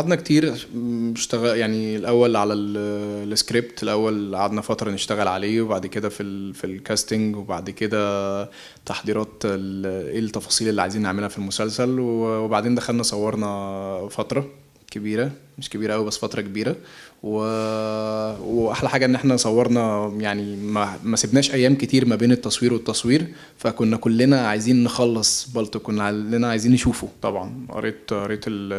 قعدنا كتير اشتغل يعني الاول على السكريبت الاول قعدنا فتره نشتغل عليه وبعد كده في ال في الكاستنج وبعد كده تحضيرات ايه التفاصيل اللي عايزين نعملها في المسلسل وبعدين دخلنا صورنا فتره كبيره مش كبيره قوي بس فتره كبيره و... واحلى حاجه ان احنا صورنا يعني ما... ما سبناش ايام كتير ما بين التصوير والتصوير فكنا كلنا عايزين نخلص بالتو كنا كلنا عايزين نشوفه طبعا قريت قريت ال...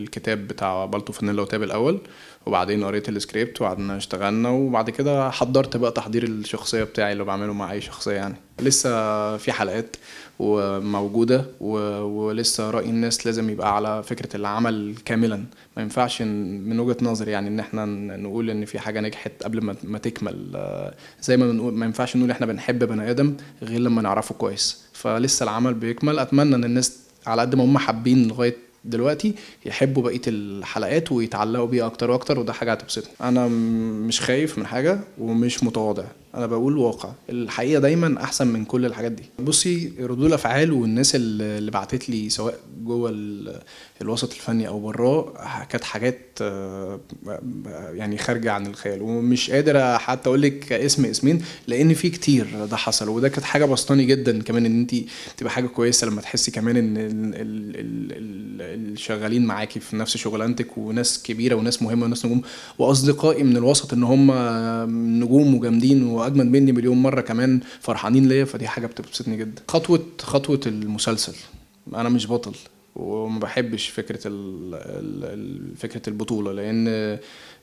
الكتاب بتاع بالتو فانيلا وتاب الاول وبعدين قريت السكريبت وقعدنا اشتغلنا وبعد كده حضرت بقى تحضير الشخصيه بتاعي اللي بعمله مع اي شخصيه يعني لسه في حلقات وموجوده ولسه راي الناس لازم يبقى على فكره العمل كاملا ما ينفعش من وجهه نظري يعني ان احنا نقول ان في حاجه نجحت قبل ما تكمل آه، زي ما بنقول ما ينفعش نقول احنا بنحب بني ادم غير لما نعرفه كويس فلسه العمل بيكمل اتمنى ان الناس على قد ما هم حابين لغايه دلوقتي يحبوا بقيه الحلقات ويتعلقوا بيها اكتر واكتر وده حاجه هتبسطني انا مش خايف من حاجه ومش متواضع انا بقول واقع الحقيقه دايما احسن من كل الحاجات دي بصي ردود الافعال والناس اللي بعتت لي سواء جوه الوسط الفني او براه كانت حاجات آه، يعني خارجه عن الخيال ومش قادر حتى اقول لك اسم اسمين لان في كتير ده حصل وده كانت حاجه بسطاني جدا كمان ان انت تبقى حاجه كويسه لما تحسي كمان ان الشغالين معاكي في نفس شغلانتك وناس كبيره وناس مهمه وناس نجوم واصدقائي من الوسط ان هم نجوم وجامدين اجمد مني مليون مره كمان فرحانين ليا فدي حاجه بتبسطني جدا خطوه خطوه المسلسل انا مش بطل وما بحبش فكره فكره البطوله لان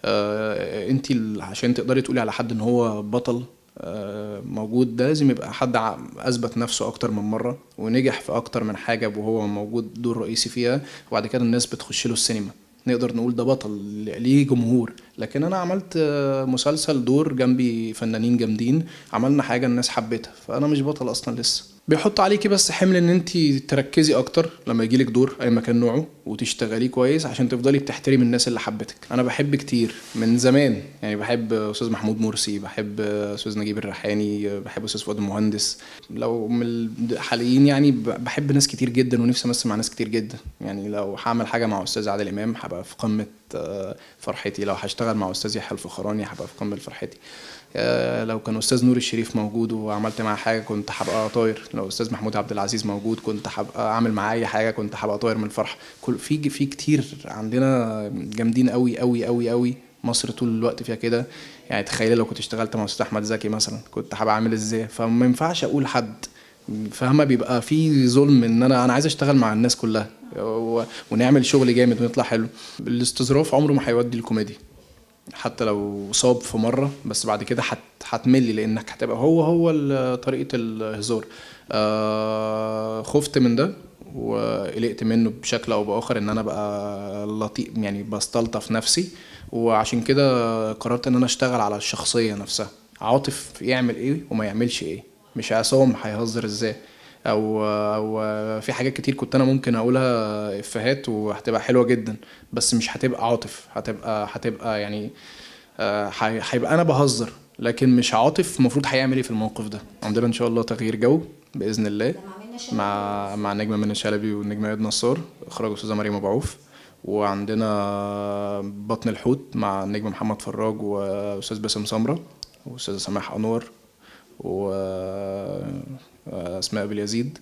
آه، انت عشان تقدري تقولي على حد ان هو بطل آه، موجود ده لازم يبقى حد اثبت نفسه اكتر من مره ونجح في اكتر من حاجه وهو موجود دور رئيسي فيها وبعد كده الناس بتخش له السينما نقدر نقول ده بطل ليه جمهور لكن انا عملت آه، مسلسل دور جنبي فنانين جامدين عملنا حاجه الناس حبتها فانا مش بطل اصلا لسه بيحط عليكي بس حمل ان انت تركزي اكتر لما يجيلك دور اي مكان نوعه وتشتغليه كويس عشان تفضلي بتحترمي الناس اللي حبتك انا بحب كتير من زمان يعني بحب استاذ محمود مرسي بحب استاذ نجيب الريحاني بحب استاذ فؤاد المهندس لو من الحاليين يعني بحب ناس كتير جدا ونفسي امثل مع ناس كتير جدا يعني لو هعمل حاجه مع استاذ عادل امام هبقى في قمه فرحتي لو هشتغل مع استاذ يحيى الفخراني هبقى في قمه فرحتي آه، لو كان استاذ نور الشريف موجود وعملت معاه حاجه كنت هبقى طاير لو استاذ محمود عبد العزيز موجود كنت هبقى عامل معاه اي حاجه كنت هبقى طاير من الفرحه كل في في كتير عندنا جامدين قوي قوي قوي قوي مصر طول الوقت فيها كده يعني تخيل لو كنت اشتغلت مع استاذ احمد زكي مثلا كنت هبقى عامل ازاي فما ينفعش اقول حد فاهمه بيبقى في ظلم ان انا انا عايز اشتغل مع الناس كلها ونعمل شغل جامد ونطلع حلو الاستظراف عمره ما هيودي الكوميدي حتى لو صاب في مره بس بعد كده هتملي لانك هتبقى هو هو طريقه الهزار آه خفت من ده وقلقت منه بشكل او باخر ان انا بقى لطيف يعني بستلطف نفسي وعشان كده قررت ان انا اشتغل على الشخصيه نفسها عاطف يعمل ايه وما يعملش ايه مش عصام هيهزر ازاي او او في حاجات كتير كنت انا ممكن اقولها افيهات وهتبقى حلوه جدا بس مش هتبقى عاطف هتبقى هتبقى يعني آه، هيبقى انا بهزر لكن مش عاطف المفروض هيعمل ايه في الموقف ده عندنا ان شاء الله تغيير جو باذن الله مع مع نجمه من الشلبي والنجمه اياد نصار اخراج استاذه مريم ابو وعندنا بطن الحوت مع النجم محمد فراج واستاذ باسم سمره واستاذه سماح انور واسماء آه، باليزيد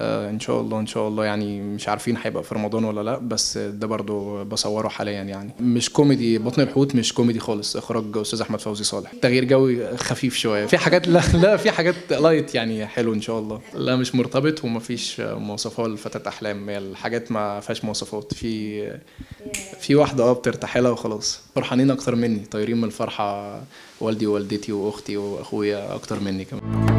آه، ان شاء الله ان شاء الله يعني مش عارفين هيبقى في رمضان ولا لا بس ده برضو بصوره حاليا يعني مش كوميدي بطن الحوت مش كوميدي خالص اخراج استاذ احمد فوزي صالح تغيير جوي خفيف شويه في حاجات لا لا في حاجات لايت يعني حلو ان شاء الله لا مش مرتبط ومفيش مواصفات لفتاه احلام هي الحاجات ما فيهاش مواصفات في في واحده اه بترتاح لها وخلاص فرحانين اكتر مني طايرين من الفرحه والدي ووالدتي واختي واخويا اكتر مني كمان